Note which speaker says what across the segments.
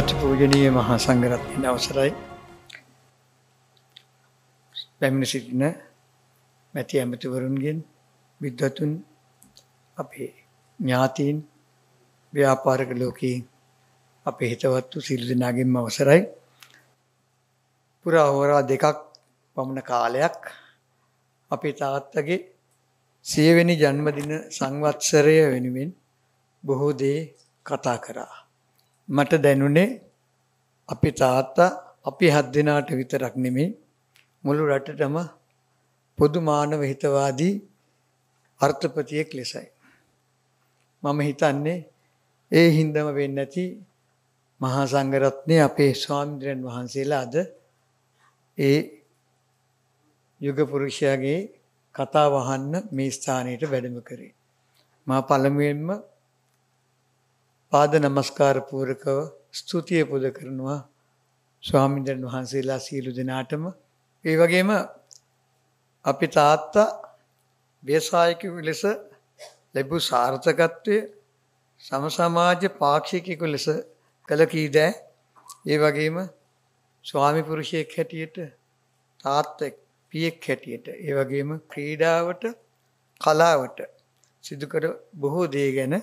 Speaker 1: අතිපූජනීය මහා සංඝරත්නයන් අවසරයි. පැමිණ සිටින මැති ඇමතිවරුන්ගෙන් විද්වතුන් අපේ ඥාතීන් ව්‍යාපාරික ලෝකයේ අපේ හිතවත් වූ සියලු දෙනාගෙන්ම අවසරයි. පුරා හෝරා දෙකක් පමණ කාලයක් අපේ තාත්තගේ සියවෙනි ජන්මදින සංවත්සරය වෙනුවෙන් බොහෝ දේ කතා කරා. මට දැනුනේ අපි තාත්තා අපි හත් දෙනාට විතරක් නෙමෙයි මුළු රටටම පොදු මානව හිතවාදී අර්ථපතියෙක් ලෙසයි. මම හිතන්නේ ඒ හින්දම වෙන්නේ නැති මහා සංඝරත්නයේ අපේ ස්වාමීන් වහන්සේලා අද ඒ යුග පුරුෂයාගේ කතා වහන්න මේ ස්ථානයට වැඩම කරේ. මා පළමුවෙන්ම පාද නමස්කාර පූරකව ස්තුතිය පුද කරනවා ස්වාමින්දන් වහන්සේලා සියලු දෙනාටම ඒ වගේම අපි තාත්තා ව්‍යවසායිකයෙකු ලෙස ලැබූ සාර්ථකත්වය සම සමාජ පාක්ෂිකයෙකු ලෙස කළ කීදෑ ඒ වගේම ස්වාමි පුරුෂයෙක් හැටියට තාත්තෙක් පියෙක් හැටියට ඒ වගේම ක්‍රීඩාවට කලාවට සිදු කර බොහෝ දේ ගැන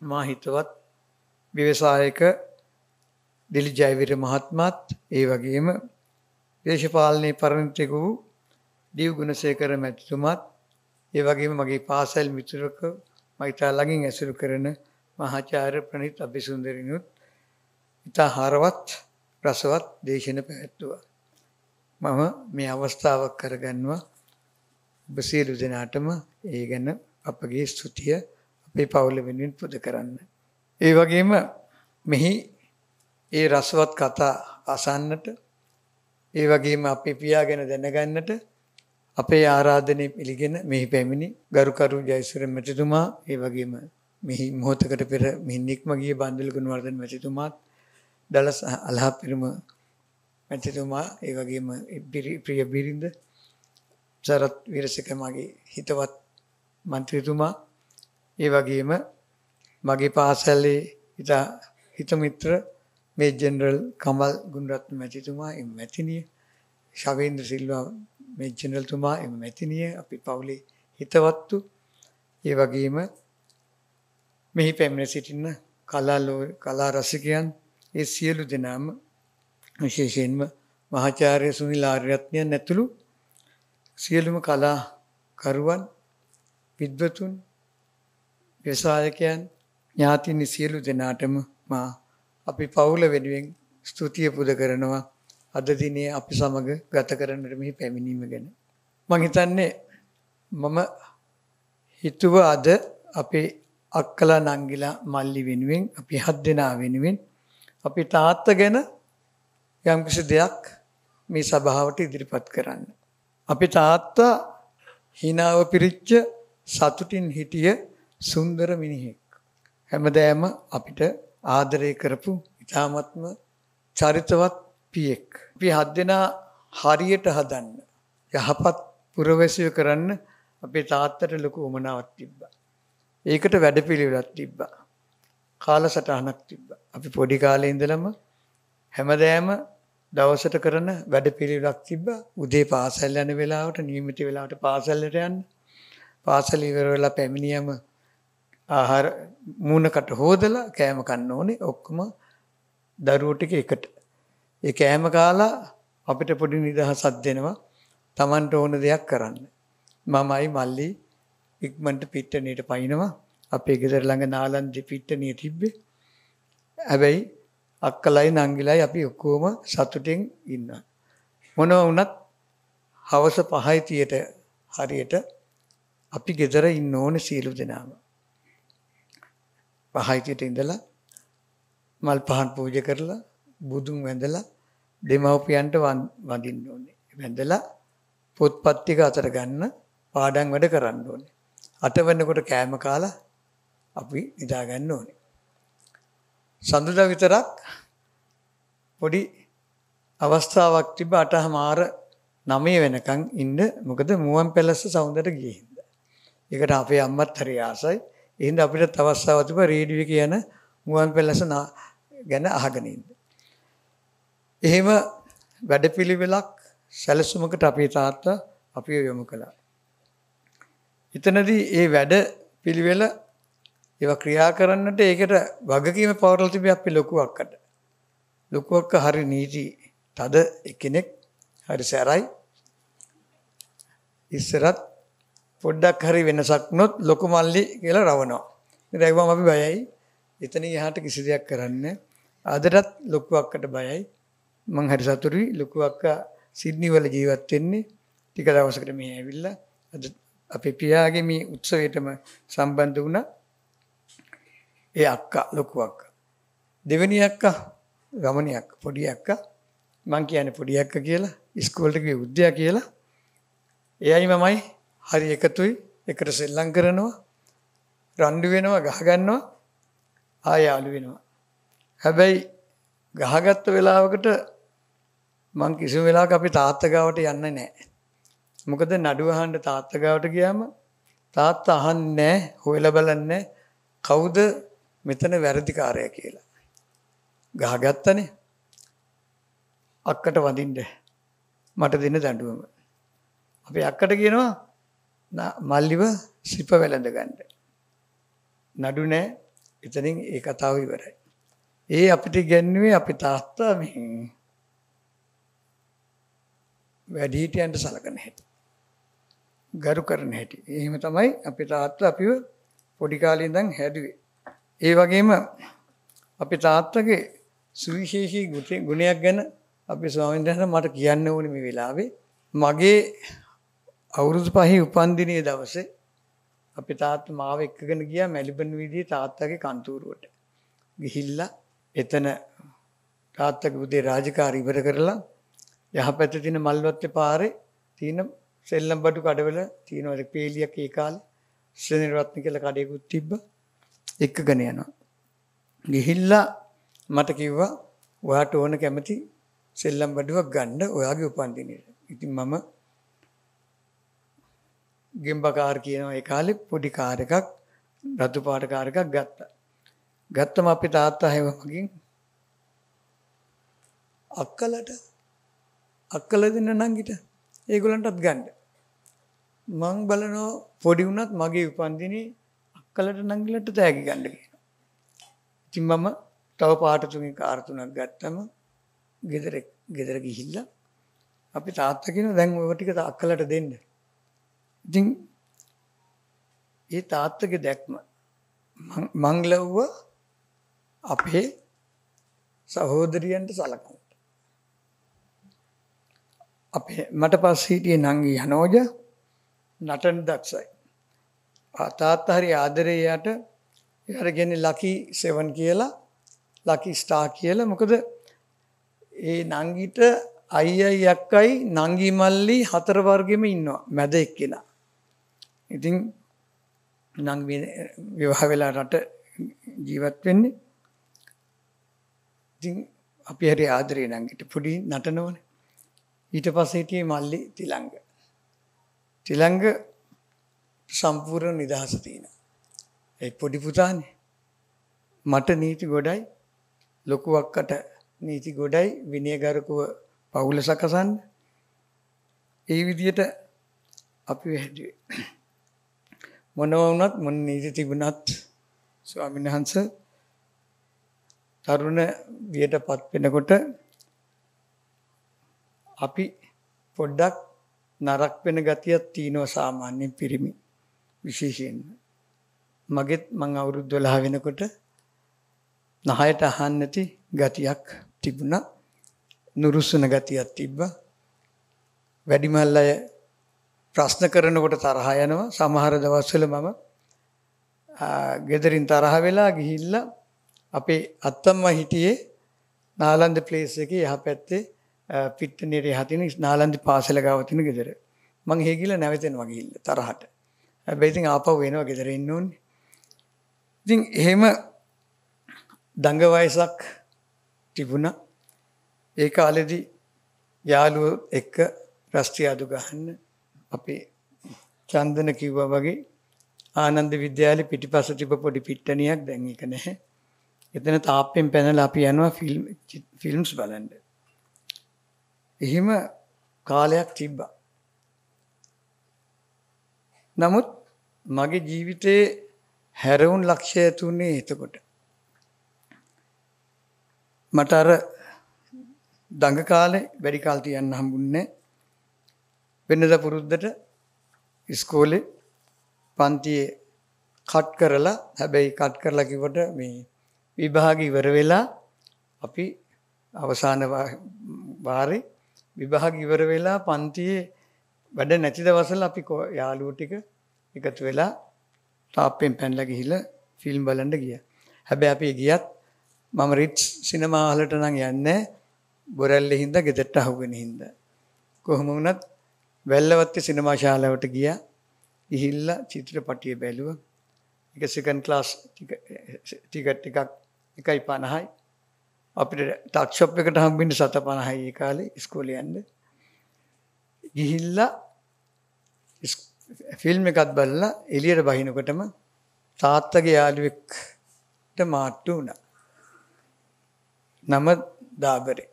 Speaker 1: මා හිතවත් ව්‍යවසායක දිලි ජයවිර මහත්මත් ඒ වගේම දේශපාලනයේ පරිණතක වූ දීව ගුණසේකර මැතිතුමත් ඒ වගේම මගේ පාසල් මිතුරක මම ඉතා ළඟින් ඇසුරු කරන මහාචාර්ය ප්‍රනිත් අබිසුන්දරිනුත් ඉතා හරවත් රසවත් දේශන පැවැත්තුවා. මම මේ අවස්ථාවක් කරගන්නවා ඔබ සියලු දෙනාටම ඒ ගැන අපගේ ස්තුතිය මේ පවුල වෙනුවෙන් පුද කරන්න. ඒ වගේම මෙහි ඒ රසවත් කතා අසන්නට ඒ වගේම අපේ පියා ගැන දැනගන්නට අපේ ආරාධනය පිළිගෙන මෙහි පැමිණි ගරුකරු ජයසුර මැතිතුමා ඒ වගේම මෙහි මොහොතකට පෙර මින්නික්ම ගිය බන්දුල ගුණවර්ධන මැතිතුමාත් දලස් අලහපිරම මැතිතුමා ඒ වගේම ප්‍රිය බිරිඳ සරත් විරසකමගේ හිතවත් මන්ත්‍රීතුමා ඒ වගේම මගේ පාසැල්ලේ ඉතා හිතමිත්‍ර මේ ජෙනරල් කමල් ගුණරත්න මැතිතුමා එම මැතිනිය ශවේන්ද්‍ර සිල්වා මේ ජෙනරල්තුමා එම මැතිනිය අපි පවුලේ හිතවත්තු ඒ වගේම මෙහි පැමිණ සිටින්න කලාලෝ කලා රසිකයන් ඒ සියලු දෙනාම විශේෂයෙන්ම මහාචාර්ය සුනිල් ආර්යරත්නයන් ඇතුළු සියලුම කලාකරුවන් විද්වතුන් විශ්වාසකයන් ඥාතිනි සියලු දෙනාටම මා අපි පවුල වෙනුවෙන් ස්තුතිය පුද කරනවා අද දිනේ අපි සමග ගත කරන්නට මෙහි පැමිණීම ගැන. මං හිතන්නේ මම හිතුව අද අපේ අක්කලා නංගිලා මල්ලි වෙනුවෙන් අපි හත් දෙනා වෙනුවෙන් අපි තාත්ත ගැන යම්කිසි දෙයක් මේ සභාවට ඉදිරිපත් කරන්න. අපි තාත්තා හිනාව පිරිච්ච සතුටින් හිටිය සුන්දර මිනිහෙක්. හැමදෑම අපිට ආදරය කරපු ඉතාමත්ම චරිතවත් පියෙක්. අපි හත් දෙනා හරියට හදන්න. යහපත් පුරවැසිය කරන්න අපේ තාත්තට ලොකු උමනාවක් තිබ්බා. ඒකට වැඩපිළිවෙලක් තිබ්බා. කාලසටහනක් තිබ්බා. අපි පොඩි කාලේ ඉඳලම හැමදෑම දවසට කරන වැඩපිළිවෙලක් තිබ්බා. උදේ පාසල් යන වෙලාවට නියමිත වෙලාවට පාසල්ලට යන්න. පාසල් ඉවර වෙලා පැමිණියම ආහාර මූණකට හොදලා කෑම කන්න ඕනේ ඔක්කොම දරුවෝ ටික එකට. ඒ කෑම කාලා අපිට පොඩි නිදහසක් දෙනවා Tamanට ඕන දෙයක් කරන්න. මමයි මල්ලි ඉක්මනට පිට්ටනියට පයින්නවා. අපේ ගෙදර ළඟ නාලන්දි පිට්ටනිය තිබ්බේ. හැබැයි අක්කලයි නංගිලයි අපි ඔක්කොම සතුටින් ඉන්නවා. මොනවා වුණත් හවස 5:30ට හරියට අපි ගෙදර ඉන්න ඕනේ සීලු දෙනාම. පහයිතියට ඉඳලා මල් පහන් පූජ කරලා බුදුන් වැඳලා දෙමව්පියන්ට වඳින්න ඕනේ. වැඳලා පොත්පත් ටික අතට ගන්න පාඩම් වැඩ කරන්න ඕනේ. අත වෙනකොට කෑම කාලා අපි නිදා ගන්න ඕනේ. සඳුදා විතරක් පොඩි අවස්ථාවක් තිබ්බ අටහමාර 9 වෙනකන් ඉන්න මොකද මුවන් පැලස්ස සවුන්දර ගියේ. ඒකට අපේ අම්මත් හරි ආසයි. එහෙනම් අපිට අවස්ථාව තිබ්බා රේඩියෝ එකේ යන මුවන් පැලස ගැන අහගෙන ඉන්න. එහෙම වැඩපිළිවෙලක් සැලසුමකට අපේ තාත්තා අපිව යොමු කළා. එතනදී ඒ වැඩ පිළිවෙල ඒවා ක්‍රියා කරන්නට ඒකට වගකීම පවරලා තිබේ අපි ලොකු අක්කට. ලොකු අක්ක හරි නීති තද කෙනෙක් හරි සැරයි. ඉස්සරත් පොඩ්ඩක් හරි වෙනසක් නොත් ලොකු මල්ලි කියලා රවනවා. රැවුවම අපි බයයි. එතනින් එහාට කිසි දෙයක් කරන්න. අදටත් ලොකු අක්කට බයයි. මං හරි සතුටුයි ලොකු අක්කා සිඩ්නි වල ජීවත් වෙන්නේ. ටික දවසකට මේ ඇවිල්ලා අද අපේ පියාගේ මේ උත්සවයටම සම්බන්ධ වුණා. ඒ අක්කා ලොකු අක්කා. දෙවෙනි අක්කා ගමනි අක්කා පොඩි අක්කා මං කියන්නේ පොඩි අක්කා කියලා ඉස්කෝලේ ගිය උද්‍යා කියලා එයයි මමයි හරි එකතුයි එකට සෙල්ලම් කරනවා රණ්ඩු වෙනවා ගහගන්නවා ආය අලු වෙනවා හැබැයි ගහගත්ත වෙලාවකට මං කිසිම වෙලාවක අපි තාත්තගාවට යන්න නැහැ මොකද නඩුව අහන්න තාත්තගාවට ගියාම තාත්තා අහන්නේ නැහැ හොයලා බලන්නේ කවුද මෙතන වැරදිකාරයා කියලා ගහගත්තනේ අක්කට වඳින්න මට දෙන දඬුවම අපි අක්කට කියනවා මල්ලිව ශිප වැළඳ ගන්න. නඩු නෑ එතනින් ඒ කතාව ඉවරයි. ඒ අපිට ගැන්නුවේ අපි තාත්තා මෙ වැඩිහිටියන්ට සලකන හැටි. ගරු කරන හැටි. එහෙම තමයි අපි තාත්තා අපිව පොඩි කාලේ ඉඳන් හැදුවේ. ඒ වගේම අපි තාත්තගේ සුවිශේෂී ගුණයක් ගැන අපි ස්වාමීන් වහන්සේ මට කියන්න ඕනේ මේ වෙලාවේ. මගේ අවුරුදු පහේ උපන්දිනයේ දවසේ අපි තාත්ත මාව එක්කගෙන ගියා මැලිබන් වීදියේ තාත්තගේ කන්තූරුවට. ගිහිල්ලා එතන තාත්තගේ උදේ රාජකාරී ඉවර කරලා යහපැත්තේ තියෙන මල්වත්තේ පාරේ තියෙන සෙල්ලම් බඩු කඩවල තියෙන ඒ පේලියක් ඒ කාලේ ශ්‍රේණිරත්න කියලා කඩේකුත් තිබ්බා. එක්කගෙන යනවා. ගිහිල්ලා මට කිව්වා ඔයාට ඕන කැමති සෙල්ලම් බඩුවක් ගන්න ඔයාගේ උපන්දිනේට. ඉතින් මම ගෙම්බකාර් කියනවා ඒ කාලෙ පොඩි කාර් එකක් රතු පාට කාර් එකක් ගත්තා. ගත්තම අපේ තාත්තා හැම මගෙන් අක්කලට අක්කල දෙන්න නංගිට ඒගොල්ලන්ටත් ගන්න. මං බලනෝ පොඩි වුණත් මගේ උපන්දිනේ අක්කලට නංගිලට තෑගි ගන්න කියලා. ඉතින් මම තව පාට තුනේ කාර් තුනක් ගත්තම ගෙදර ගෙදර ගිහිල්ලා අපි තාත්තා කියන දැන් ඔය ටික අක්කලට දෙන්න. ඉතින් ඒ තාත්තගේ දැක්ම මං ලව්ව අපේ සහෝදරියන්ට සලකන්න. අපේ මට පස්සේ හිටියේ නංගි යනෝජ නටන දක්ෂයි. තාත්තා හරි ආදරේ යාට එයාට කියන්නේ ලකි 7 කියලා ලකි ස්ටාර් කියලා. මොකද ඒ නංගිට අයියයි යක්කයි නංගි මල්ලි හතර වර්ගෙම ඉන්නවා මැද එක්කෙනා. ඉතින් නංග විවාහ වෙලා රට ජීවත් වෙන්නේ. ඉතින් අපි හරි ආදරේ නංගිට පොඩි නටනවනේ. ඊට පස්සේ හිටියේ මල්ලි තිලංග. තිලංග සම්පූර්ණ නිදහස තියෙනවා. ඒ පොඩි පුතානේ. මට නීති ගොඩයි ලොකු අක්කට නීති ගොඩයි විනයගරුකව පවුල සකසන්න. ඒ විදිහට අපි හැදුවේ. මොනව වුණත් මොන නීති තිබුණත් ස්වාමීන් වහන්සේ තරුණ වියටපත් වෙනකොට අපි පොඩ්ඩක් නරක වෙන ගතියක් තියෙනවා සාමාන්‍යයෙන් පිරිමි විශේෂයෙන් මගෙත් මං අවුරුදු 12 වෙනකොට නහයට අහන්න නැති ගතියක් තිබුණා නුරුස්සන ගතියක් තිබ්බා වැඩිමල් අය ප්‍රශ්න කරනකොට තරහ යනවා සමහර දවස්වල මම ගෙදරින් තරහ වෙලා ගිහිල්ලා අපේ අත්තම්ම හිටියේ නාලන්ද ප්ලේස් එකේ යහපැත්තේ පිට්ටනියට යහතින නාලන්ද පාසල ගාව තියෙන ගෙදර. මං හේගිලා නැවතෙනවා ගිහිල්ලා තරහට. හැබැයි ඉතින් ආපහු එනවා ගෙදර ඉන්න ඕනේ. ඉතින් එහෙම දඟ වයසක් තිබුණා. ඒ කාලෙදි යාළුවෝ එක්ක රස්තියාදු ගහන්න අපේ චන්දන කිව්වා වගේ ආනන්ද විද්‍යාලේ පිටිපස්ස තිබ පොඩි පිට්ටනියක් දැන් ඒක නැහැ. එතන තාප්පෙන් පැනලා අපි යනවා ෆිල්ම් ෆිල්ම්ස් බලන්න. එහෙම කාලයක් තිබ්බා. නමුත් මගේ ජීවිතයේ හැරවුන් ලක්ෂය ඇතුන්නේ එතකොට. මට අර දඟ කාලේ වැඩි කාල තියන්න හම්බුන්නේ නැහැ. වෙනද පුරුද්දට ඉස්කෝලේ පන්තියේ කට් කරලා හැබැයි කට් කරලා කිව්වට මේ විභාග ඉවර වෙලා අපි අවසාන වාරේ විභාග ඉවර වෙලා පන්තියේ වැඩ නැති දවසල අපි යාළුවෝ ටික එකතු වෙලා තාප්පෙන් පැනලා ගිහිල්ලා ෆිල්ම් බලන්න ගියා. හැබැයි අපි ගියත් මම රිට්ස් සිනමාහලට නම් යන්නේ බොරැල්ලේ හින්දා ගෙදරට අහුගෙන හින්දා. කොහොම වුණත් වැල්ලවත්ති සිනමා ශාලාවට ගියා. ගිහිල්ලා චිත්‍රපටිය බැලුවා. ඒක සෙකන්ඩ් ක්ලාස් ටිකට් එකක් 1.50යි. අපිට ටක්ෂොප් එකට හම්බෙන්නේ 7.50යි ඒ කාලේ ඉස්කෝලේ යන්න. ගිහිල්ලා ෆිල්ම් එකක් බලලා එළියට බහිනකොටම තාත්තගේ යාළුවෙක්ට මාට්ටු වුණා. නම දාබරේ.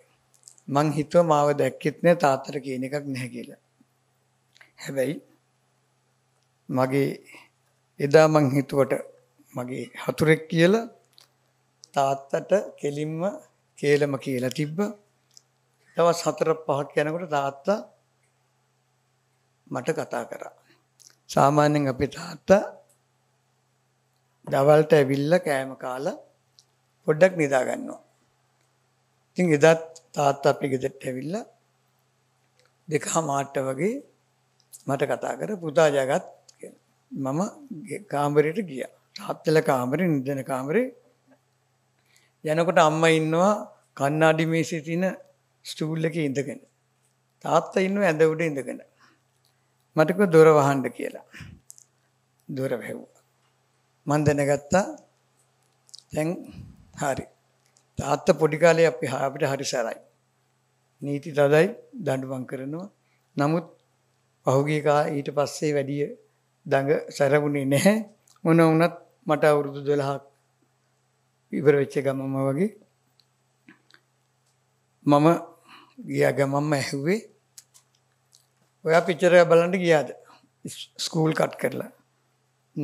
Speaker 1: මං හිතුව මාව දැක්කෙත් නෑ තාත්තට කියන එකක් නැහැ කියලා. හැබැයි මගේ එදා මං හිතුවට මගේ හතුරෙක් කියලා තාත්තට කෙලින්ම කේලම කියලා තිබ්බ දවස් හතර පහක් යනකොට තාත්තා මට කතා කරා. සාමාන්‍යයෙන් අපේ තාත්තා දවල්ට ඇවිල්ල කෑම කාල පොඩ්ඩක් නිදාගන්නවා. ඉතින් එදත් තාත්තා අපි ගෙදෙට්ට ඇවිල්ල දෙකහා මාට්ට වගේ මට කතා කර පුතා ජගත් මම කාමරයට ගිය තාත්තල කාමරේ නිදන කාමරේ යනකොට අම්ම ඉන්නවා කන්නාඩි මේසේ තින ස්ටූල් එක ඉඳගෙන තාත්ත ඉන්න ඇඳ උඩ ඉඳගෙන මටක දොර වහන්ඩ කියලා දොර වැැව්වා මන් දැනගත්තා තැන් හරි තාත්ත පොඩිකාලේ අපි හාපිට හරි සැරයි නීති තදයි දඩුවන් කරනවා නමුත් පහුගිය කාලේ ඊට පස්සේ වැඩි දඟ සැරවුනේ නැහැ. මොන වුණත් මට අවුරුදු 12ක් ඉවර වෙච්ච ගමම වගේ මම ගිය ගමම්ම ඇහුවේ ඔයා පිච්චරය බලන්න ගියාද ස්කූල් කට් කරලා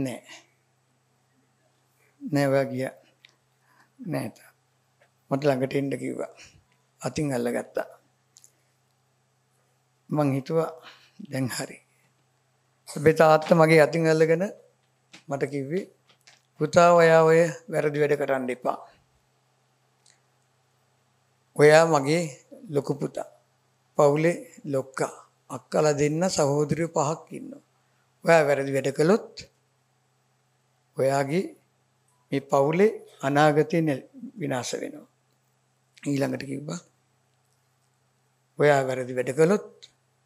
Speaker 1: නෑ නෑ ඔයා ගිය නෑ මට ළඟට එන්න කිව්වා අතින් අල්ල ගත්තා මං හිතුවා දැන් හරි. ඔබේ තාත්තා මගේ අතින් අල්ලගෙන මට කිව්වේ පුතා ඔයා ඔය වැරදි වැඩ කරන්න එපා. ඔයා මගේ ලොකු පුතා. පවුලේ ලොක්කා. අක්කලා දෙන්න සහෝදරයෝ පහක් ඉන්නවා. ඔයා වැරදි වැඩ කළොත් ඔයාගේ මේ පවුලේ අනාගතය විනාශ වෙනවා. ඊළඟට කිව්වා ඔයා වැරදි වැඩ කළොත්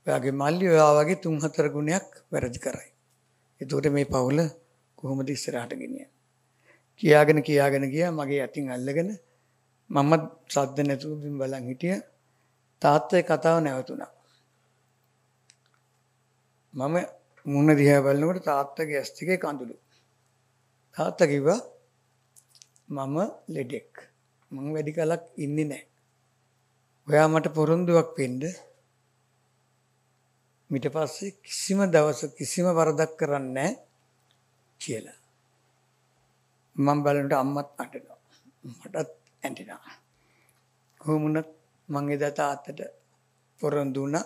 Speaker 1: ඔයාගේ මල්ලි ඔයා වගේ තුන් හතර ගුණයක් වැරදි කරයි. එතකොට මේ පවුල කොහොමද ඉස්සරහට ගෙනියන්නේ? කියාගෙන කියාගෙන ගියා මගේ අතින් අල්ලගෙන මමත් සද්ද නැතුව බිම් බලන් හිටිය තාත්තේ කතාව නැවතුණා. මම මුණ දිහා බලනකොට තාත්තගේ ඇස් දෙකේ කඳුළු. තාත්තා කිව්වා මම ලෙඩෙක්. මම වැඩි කලක් ඉන්නේ නැහැ. ඔයා මට පොරොන්දුවක් වෙන්න මිට පස්සේ කිසිම දවස කිසිම වරදක් කරන්නේ කියලා. මම බලනට අම්මත් අටනවා. මටත් ඇඬෙනවා. කොහොමුණත් මං එදා තාත්තට පොරන් දුණා.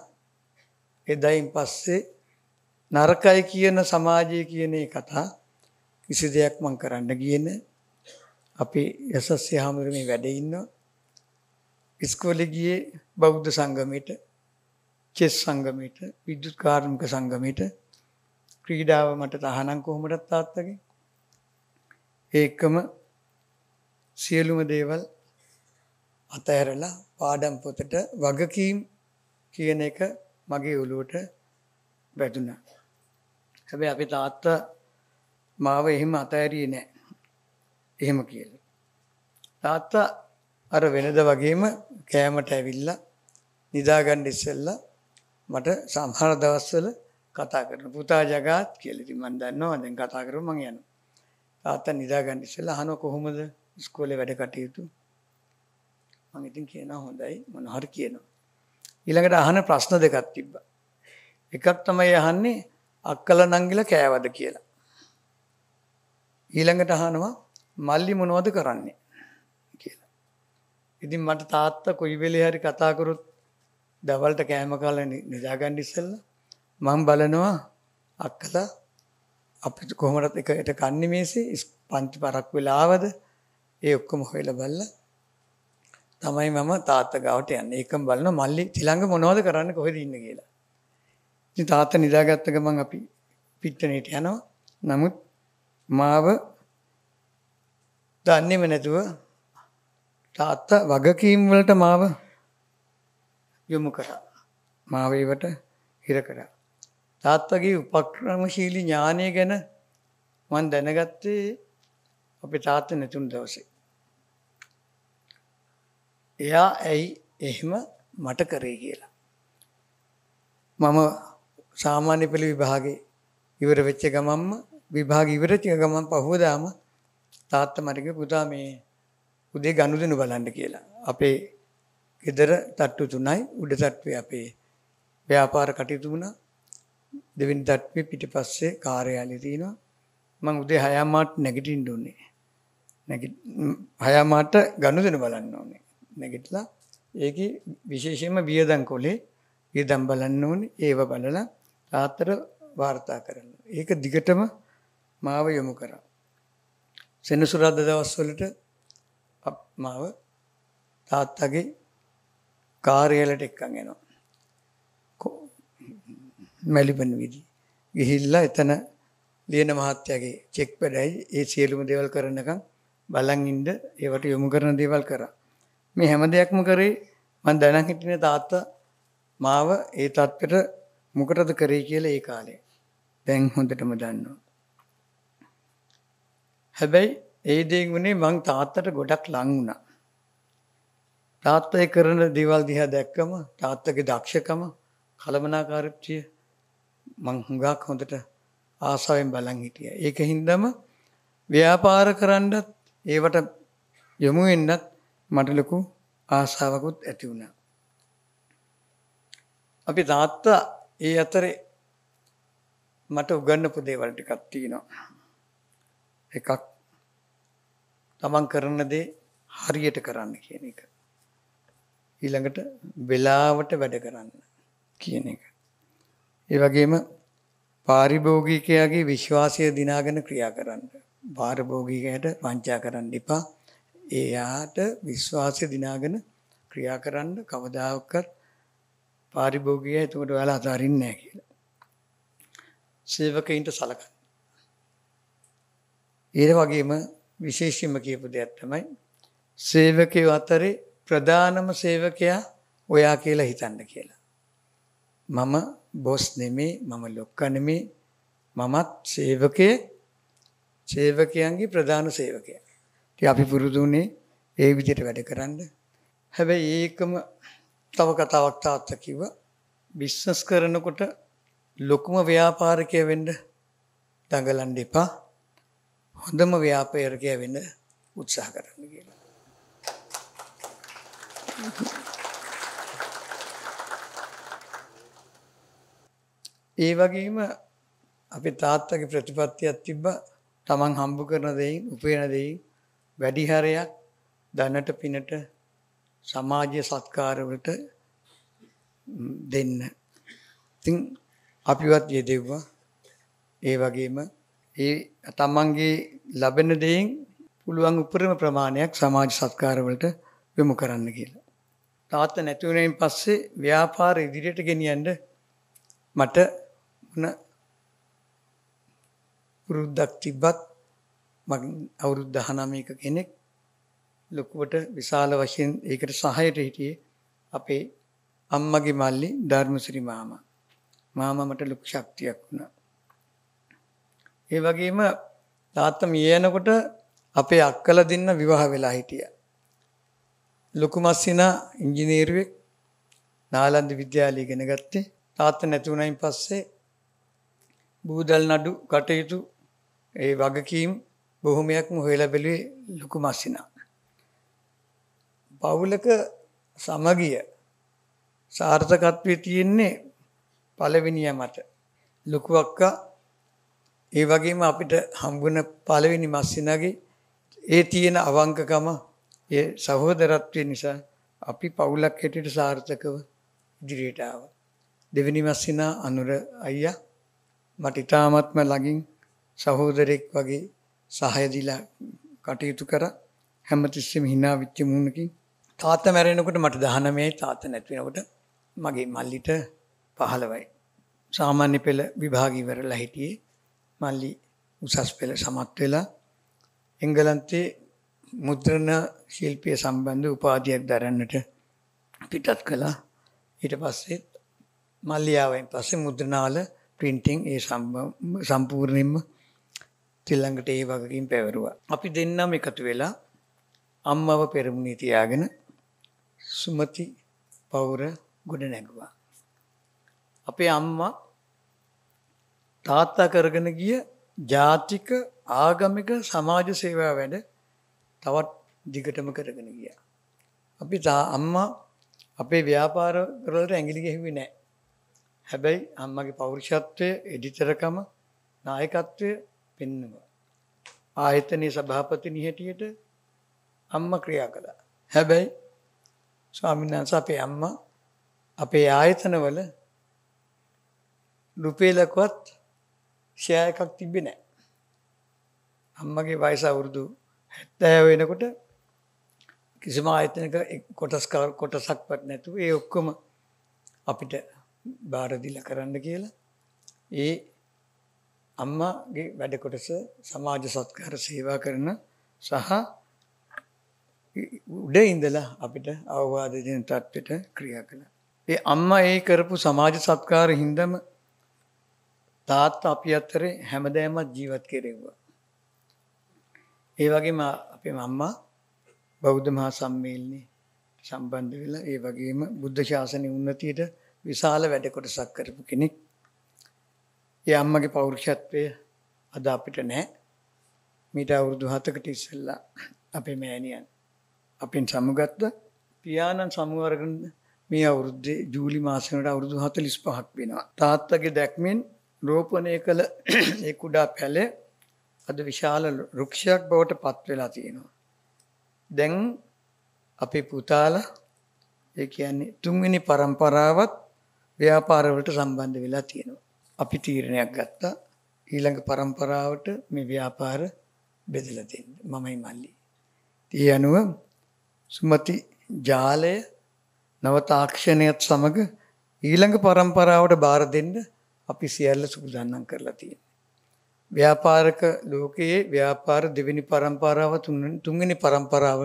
Speaker 1: එදායින් පස්සේ නරකයි කියන සමාජය කියන කතා කිසි දෙයක් මං කරන්න ගියේ නැහැ. අපි යසස් යහමර මේ වැඩ ඉන්නවා. ඉස්කෝලේ ගියේ බෞද්ධ සංගමයට චෙස් සංගමයට විද්‍යුත් කාර්මික සංගමයට ක්‍රීඩාව මට තහනම් කොහොමටත් තාත්තගේ ඒකම සියලුම දේවල් අතඇරලා පාඩම් පොතට වගකීම් කියන එක මගේ ඔලුවට වැදුණ හැබැ අපි තාත්තා මාව එහෙම අතඇරිය නෑ එහෙම කියල තාත්තා අර වෙනද වගේම කෑමට ඇවිල්ලා නිදාගණ්ඩ ඉස්සෙල්ලා මට සමහර දවස්වල කතා කරන පුතා ජගාත් කියලති මන් දන්නවා දැන් කතා කරු මං යන තාත්තා නිදාගන්න ඉස්සෙල්ලා අහන කොහොමද ඉස්කෝලේ වැඩ කටයුතු මං ඉතින් කියනවා හොඳයි මොන හරි කියනවා ඊළඟට අහන ප්‍රශ්න දෙකක් තිබ්බා එකක් තමයි අහන්නේ අක්කල නංගිල කෑවද කියලා ඊළඟට අහනවා මල්ලි මොනවද කරන්නේ කියලා ඉතින් මට තාත්තා කොයි වෙලේ හරි කතා කරුත් දවල්ට කෑම කාල නිදාගන්න ඉස්සෙල්ල මම බලනවා අක්කලා අපිට කොහොමරත් එකට කන්නේ මේසේ පන්ති පරක් වෙලාවද ඒ ඔක්කොම හොයලා බලලා තමයි මම තාත්තා ගාවට යන්නේ. ඒකම බලන මල්ලි තිලංග මොනවද කරන්න කොහෙද ඉන්නේ කියලා. ඉතින් තාත්තා නිදාගත්ත ගමන් අපි පිට්ටනියට යනවා. නමුත් මාව දන්නේම නැතුව තාත්තා වගකීම් වලට මාව යොමු කරා. මාවේවට හිර කරා. තාත්තගේ උපක්‍රමශීලී ඥානය ගැන මන් දැනගත්තේ අපි තාත්ත නැතුන් දවසේ. එයා ඇයි එහෙම මට කරේ කියලා. මම සාමාන්‍ය පෙළ විභාගේ ඉවර වෙච්ච ගමම්ම විභාග ඉවරචික ගමන් පහුවදාම තාත්ත මටක පුතා මේ උදේ ගනුදෙනු බලන්න කියලා. අපේ ගෙදර තට්ටු තුනයි උඩ තට්ටුවේ අපේ ව්‍යාපාර කටයුතු වුණා. දෙවෙනි තට්ටුවේ පිටිපස්සේ කාර්යාලය තියෙනවා. මම උදේ 6 මාට නැගිටින්න ඕනේ. නැගි 6 මාට ගනුදෙනු බලන්න ඕනේ. නැගිටලා ඒකේ විශේෂයෙන්ම වියදම් කොලේ වියදම් බලන්න ඕනේ. ඒව බලලා රාත්‍ර වාර්තා කරන්න. ඒක දිගටම මාව යොමු කරා. සෙනසුරාදා දවස්වලට මාව තාත්තගේ කාර්යාලයට එක්කන් එනවා. මැලිබන් විදි. ගිහිල්ලා එතන ලියන මහත්තයාගේ චෙක් වැඩයි ඒ සියලුම දේවල් කරනකම් බලන් ඉන්න ඒවට යොමු කරන දේවල් කරා. මේ හැම දෙයක්ම කරේ මම දැනන් හිටින තාත්තා මාව ඒ තත්ත්වෙට මොකටද කරේ කියලා ඒ කාලේ. දැන් හොඳටම දන්නවා. හැබැයි ඒ දේ වුණේ මං තාත්තට ගොඩක් ලං වුණා. තාත්තය කරන දේවල් දිහා දැක්කම තාත්තගේ දක්ෂකම කළමනාකාරච්චිය මං හුඟක් හොඳට ආසාවෙන් බලන් හිටිය. ඒක හින්දම ව්‍යාපාර කරන්නත් ඒවට යොමු වෙන්නත් මට ලොකු ආසාවකුත් ඇති වුණා. අපි තාත්තා ඒ අතරේ මට උගන්නපු දේවල් ටිකක් තියෙනවා. එකක් තමන් කරන දේ හරියට කරන්න කියන එක. ඊළඟට වෙලාවට වැඩ කරන්න කියන එක. ඒ වගේම පාරිභෝගිකයාගේ විශ්වාසය දිනාගෙන ක්‍රියා කරන්න. පාරිභෝගිකයට වංචා කරන්න එපා. එයාට විශ්වාසය දිනාගෙන ක්‍රියා කරන්න කවදාකවත් පාරිභෝගිකයා එතකොට ඔයාලා අතාරින්නේ නැහැ කියලා. සේවකයින්ට සලකන්න. ඒ වගේම විශේෂයෙන්ම කියපු දෙයක් තමයි සේවකයෝ අතරේ ප්‍රධානම සේවකයා ඔයා කියලා හිතන්න කියලා. මම බොස් නෙමේ මම ලොක්ක නෙමේ මමත් සේවකයේ සේවකයන්ගේ ප්‍රධාන සේවකය. ඉතින් අපි පුරුදු වුණේ ඒ විදිහට වැඩ කරන්න. හැබැයි ඒකම තව කතාවක් තාත්තා කිව්වා බිස්නස් කරනකොට ලොකුම ව්‍යාපාරිකය වෙන්න දඟලන්න එපා. හොඳම ව්‍යාපාරිකය වෙන්න උත්සාහ කරන්න කියලා. ඒ වගේම අපි තාත්තගේ ප්‍රතිපත්තියක් තිබ්බා තමන් හම්බ කරන දෙයින් උපයන දෙයින් වැඩි හරයක් දැනට පිනට සමාජීය සත්කාරවලට දෙන්න. ඉතින් අපිවත් යෙදෙව්වා. ඒ වගේම ඒ තමන්ගේ ලැබෙන දෙයින් පුළුවන් උපරිම ප්‍රමාණයක් සමාජ සත්කාරවලට යොමු කරන්න කියලා. තාත්ත නැතිවෙනින් පස්සේ ව්‍යාපාර ඉදිරියට ගෙනියන්ට මට වන පුරුද්දක් තිබ්බත් අවුරුද් දහනමයක කෙනෙක් ලොකුවට විශාල වශයෙන් ඒකට සහයට හිටියේ අපේ අම්මගේ මල්ලි ධර්මසිරි මාම මාමමට ලොකු ශක්තියක් වුණා. ඒ වගේම තාත්තම යනකොට අපේ අක්කල දෙන්න විවාහ වෙලා හිටියා. ලොකු මස්සිනා ඉංජිනේරුවෙක් නාලන්ද විද්‍යාලය ඉගෙන ගත්තේ තාත්තා නැති වුණයින් පස්සේ බූදල් නඩු කටයුතු ඒ වගකීම් බොහොමයක්ම හොයලා බැලුවේ ලොකු මස්සිනා. පවුලක සමගිය සාර්ථකත්වයේ තියෙන්නේ පළවෙනිය මත. ලොකු අක්කා ඒ වගේම අපිට හම්බුන පළවෙනි මස්සිනාගේ ඒ තියෙන අවංකකම ඒ සහෝදරත්වය නිසා අපි පවුලක් හැටියට සාර්ථකව ඉදිරියට ආවා. දෙවෙනි මස්සිනා අනුර අයියා මට ඉතාමත්ම ළඟින් සහෝදරෙක් වගේ සහය දීලා කටයුතු කරා. හැමතිස්සෙම hina වෙච්ච මුණකින් තාත්තා මැරෙනකොට මට 19යි තාත්තා නැති වෙනකොට මගේ මල්ලිට 15යි. සාමාන්‍ය පෙළ විභාගය ඉවරලා හිටියේ මල්ලි උසස් පෙළ සමත් වෙලා එංගලන්තේ මුද්‍රණ ශිල්පය සම්බන්ධ උපාධියක් දරන්නට පිටත් කළා ඊට පස්සේ මල්ලියාවෙන් පස්සේ මුද්‍රණාල පින්ටිං ඒ සම්පූර්ණයෙන්ම තිල්ලඟට ඒ වගකින් පැවරුවා. අපි දෙන්නම් එකතු වෙලා අම්මව පෙරමුණේ තියාගෙන සුමති පවුර ගොඩ නැගුවා. අපේ අම්මා තාත්තා කරගෙන ගිය ජාතික ආගමික සමාජ සේවා වැඩ තවත් දිගටම කරගෙන ගිය. අපි තා අම්මා අපේ ව්‍යාපාර කරලට ඇගිලි ගැහිවි නෑ. හැබැයි අම්මගේ පෞරුෂත්වය එඩිතරකම නායකත්වය පෙන්නවා. ආයතනය සභාපති නිහැටියට අම්ම ක්‍රියා කළා. හැබැයි ස්වාමින්න්ස අපේ අම්ම අපේ ආයතනවල රුපේලකුවත් ෂය එකක් තිබෙන. අම්මගේ වයිස අවුරුදු දැය වෙනකොට කිසිම ආයතනක කොටස්කාර කොටසක්වත් නැතුව ඒ ඔක්කොම අපිට බාරදිල කරන්න කියලා ඒ අම්මාගේ වැඩකොටස සමාජ සත්කාර සේවා කරන සහ උඩ ඉඳලා අපිට අවවාද දෙන තත්ත්වයට ක්‍රියා කළා. ඒ අම්මා ඒ කරපු සමාජ සත්කාර හින්දම තාත්තා අපි අතරේ හැමදෑමත් ජීවත් කෙරෙව්වා. ඒ වගේම අපේ මම්මා බෞද්ධ මහා සම්මේලනයේ සම්බන්ධ වෙලා ඒ වගේම බුද්ධ ශාසනය උන්නතියට විශාල වැඩ කොටසක් කරපු කෙනෙක්. ඒ අම්මගේ පෞරුෂත්වය අද අපිට නැහැ. මීට අවුරුදු 7කට ඉස්සෙල්ලා අපේ මෑණියන් අපෙන් සමුගත්ත පියාණන් සමුවරගෙන මේ අවුරුද්දේ ජූලි මාසෙකට අවුරුදු 45ක් වෙනවා. තාත්තගේ දැක්මෙන් රෝපණය කළ ඒ කුඩා පැලේ අද විශාල රුක්ෂයක් බවට පත් වෙලා තියෙනවා. දැන් අපේ පුතාලා ඒ කියන්නේ තුන්වෙනි પરම්පරාවත් ව්‍යාපාරවලට සම්බන්ධ වෙලා තියෙනවා. අපි තීරණයක් ගත්තා ඊළඟ પરම්පරාවට මේ ව්‍යාපාර බෙදලා දෙන්න. මමයි මල්ලි. ඒ අනුව සුමති ජාලය නව තාක්ෂණයත් සමග ඊළඟ પરම්පරාවට බාර දෙන්න අපි සියල්ල සූදානම් කරලා තියෙනවා. ව්‍යාපාරක ලෝකයේ ව්‍යාපාර දෙවෙනි පරම්පරාව තුන්වෙනි පරම්පරාව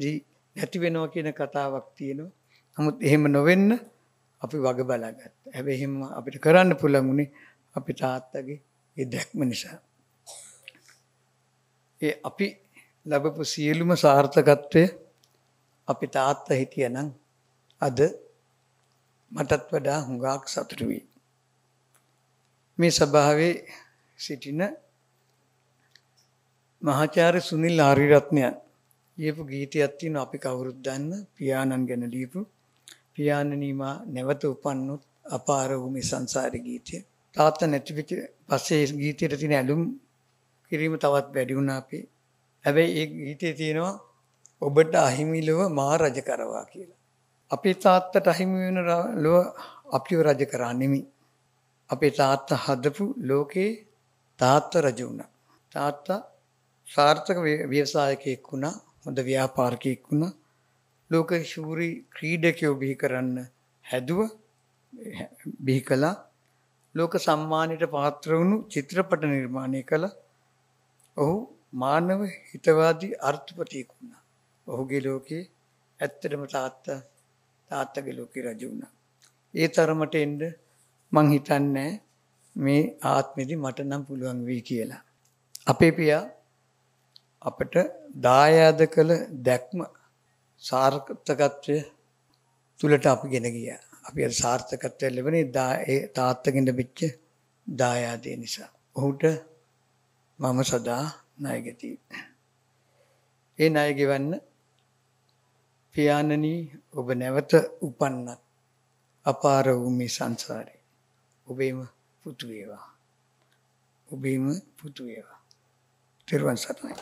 Speaker 1: දී නැති වෙනවා කියන කතාවක් තියෙනවා. නමුත් එහෙම නොවෙන්න අපි වග බලාගත්ත. හැබැයි එහෙම අපිට කරන්න පුළුවන් උනේ අපේ තාත්තගේ ඒ දැක්ම නිසා. ඒ අපි ලැබපු සියලුම සාර්ථකත්වය අපි තාත්තා හිටියනම් අද මටත් වඩා හුඟක් සතුටු වෙයි. මේ සභාවේ සිටින මහාචාර්ය සුනිල් ආරිරත්නය ලියපු ගීතයක් තියෙනවා අපි කවුරුත් දන්න පියාණන් ගැන ලියපු පියාණනීමා නැවත උපන්නොත් අපාර වූ මේ සංසාර ගීතය තාත්තා නැතිවෙච්ච පස්සේ ගීතයට තියෙන ඇලුම් කිරීම තවත් වැඩි වුණා අපේ. හැබැයි ඒ ගීතේ තියෙනවා ඔබට අහිමි ලොව මා රජ කරවා කියලා. අපේ තාත්තට අහිමි වෙන ලොව අපිව රජ කරා නෙමෙයි. අපේ තාත්තා හදපු ලෝකේ තාත්තා රජ වුණා. තාත්තා සාර්ථක ව්‍යවසායකයෙක් වුණා. හොඳ ව්‍යාපාරිකයෙක් වුණා. ලෝක ශූරි ක්‍රීඩකයෝ බිහි කරන්න හැදුව බිහි කළා. ලෝක සම්මානයට පාත්‍ර වුණු චිත්‍රපට නිර්මාණය කළා. ඔහු මානව හිතවාදී අර්ථපතියෙක් වුණා. ඔහුගේ ලෝකේ ඇත්තටම තාත්තා තාත්තගේ ලෝකේ රජ වුණා. ඒ තරමට එන්න මං හිතන්නේ මේ ආත්මෙදි මට නම් පුළුවන් වෙයි කියලා. අපේ පියා අපට දායාද කළ දැක්ම සාර්ථකත්වය තුලට අපි ගෙන ගියා. අපි අර සාර්ථකත්වය ලැබුණේ ඒ තාත්තගෙන් ලැබිච්ච දායාදේ නිසා. ඔහුට මම සදා ණය ගෙතියි. ඒ ණය ගෙවන්න පියාණනි ඔබ නැවත උපන්නත් අපාර වූ මේ සංසාරේ ඔබේම පුතු වේවා. ඔබේම පුතු වේවා. තෙරුවන් සරණයි.